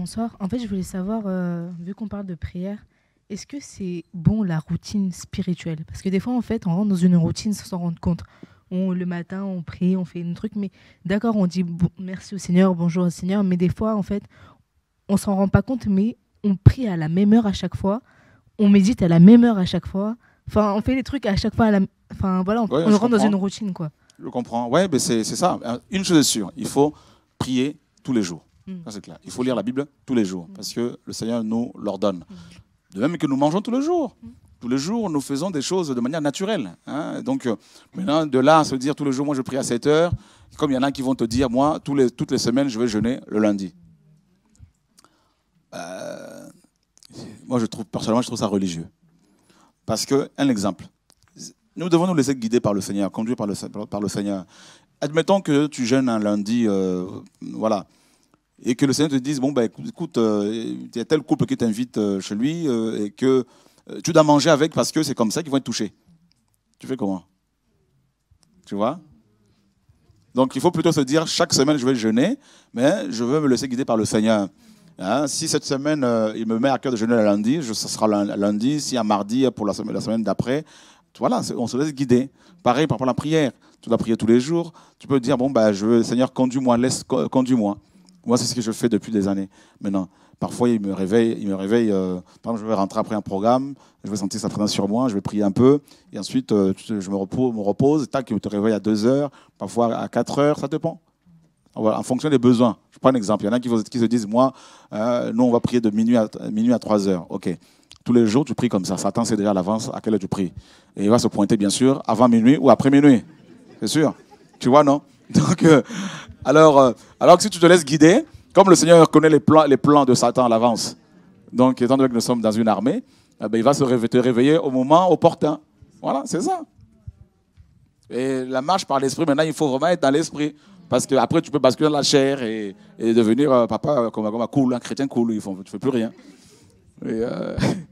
bonsoir. En fait, je voulais savoir, euh, vu qu'on parle de prière, est-ce que c'est bon la routine spirituelle Parce que des fois, en fait, on rentre dans une routine sans s'en rendre compte. On, le matin, on prie, on fait un truc, mais d'accord, on dit merci au Seigneur, bonjour au Seigneur, mais des fois, en fait, on s'en rend pas compte, mais on prie à la même heure à chaque fois, on médite à la même heure à chaque fois. Enfin, on fait des trucs à chaque fois. À la... Enfin, voilà, on, rentre dans une routine, quoi. Je comprends. Ouais, mais c'est ça. Euh, une chose est sûre, il faut prier tous les jours. Mm. Il faut lire la Bible tous les jours, mm. parce que le Seigneur nous l'ordonne. Mm. De même que nous mangeons tous les jours. Tous les jours, nous faisons des choses de manière naturelle. Hein. Donc, euh, maintenant, de là à se dire tous les jours, moi, je prie à 7 heures, comme il y en a qui vont te dire, moi, tous les, toutes les semaines, je vais jeûner le lundi. Euh, moi, je trouve, personnellement, je trouve ça religieux. Parce que, un exemple, nous devons nous laisser guider par le Seigneur, conduire par le, Seigneur. Admettons que tu jeûnes un lundi, euh, voilà et que le Seigneur te dise, bon, ben, écoute, euh, il y a tel couple qui t'invite euh, chez lui euh, et que tu dois manger avec parce que c'est comme ça qu'ils vont être touchés. Tu fais comment Tu vois Donc il faut plutôt se dire, chaque semaine, je vais jeûner, mais je veux me laisser guider par le Seigneur. Hein, si cette semaine, il me met à cœur de jeûner le lundi, ce sera lundi, si à mardi, pour la semaine, la semaine d'après. Voilà, on se laisse guider. Pareil par rapport à la prière. Tu dois prier tous les jours. Tu peux dire, bon, ben, je veux, Seigneur, conduis-moi, laisse, conduis-moi. Moi, c'est ce que je fais depuis des années maintenant. Parfois, il me réveille. Il me réveille euh, par exemple, je vais rentrer après un programme, je vais sentir sa présence sur moi, je vais prier un peu, et ensuite, euh, je me repose, Tac, il te réveille à 2 heures, parfois à 4 heures, ça dépend. en fonction des besoins. Je prends un exemple. Il y en a qui, se disent Moi, euh, nous, on va prier de minuit à, minuit à 3 heures. OK. Tous les jours, tu pries comme ça. Satan sait déjà à l'avance à quelle heure tu pries. Et il va se pointer, bien sûr, avant minuit ou après minuit. C'est sûr. Tu vois, non Donc, alors, euh, alors que si tu te laisses guider, comme le Seigneur connaît les plans, les plans de Satan à l'avance, donc étant donné que nous sommes dans une armée, eh ben, il va se réveiller, te réveiller au moment opportun. Voilà, c'est ça. Et la marche par l'esprit, maintenant, il faut vraiment être dans l'esprit. Parce qu'après, tu peux basculer dans la chair et, devenir euh, papa, comme, cool, un chrétien cool, il tu ne fais plus rien. Euh,